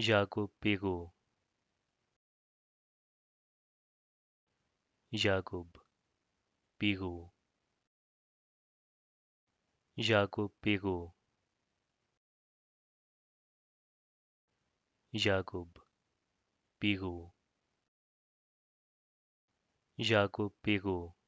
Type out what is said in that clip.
Jago Pego Jacob Pego Jacob Pego Jacob Pego Jacob Pego